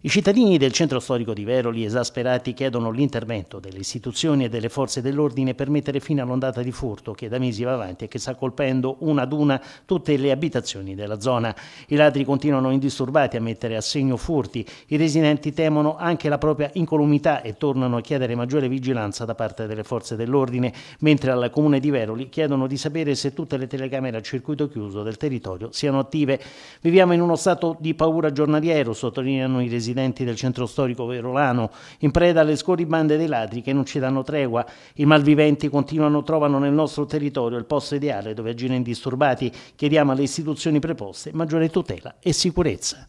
I cittadini del centro storico di Veroli, esasperati, chiedono l'intervento delle istituzioni e delle forze dell'ordine per mettere fine all'ondata di furto che da mesi va avanti e che sta colpendo una ad una tutte le abitazioni della zona. I ladri continuano indisturbati a mettere a segno furti, i residenti temono anche la propria incolumità e tornano a chiedere maggiore vigilanza da parte delle forze dell'ordine, mentre al comune di Veroli chiedono di sapere se tutte le telecamere a circuito chiuso del territorio siano attive. Viviamo in uno stato di paura giornaliero, sottolineano i residenti residenti del centro storico verolano, in preda alle scorribande dei ladri che non ci danno tregua. I malviventi continuano, trovano nel nostro territorio il posto ideale dove agire indisturbati. Chiediamo alle istituzioni preposte maggiore tutela e sicurezza.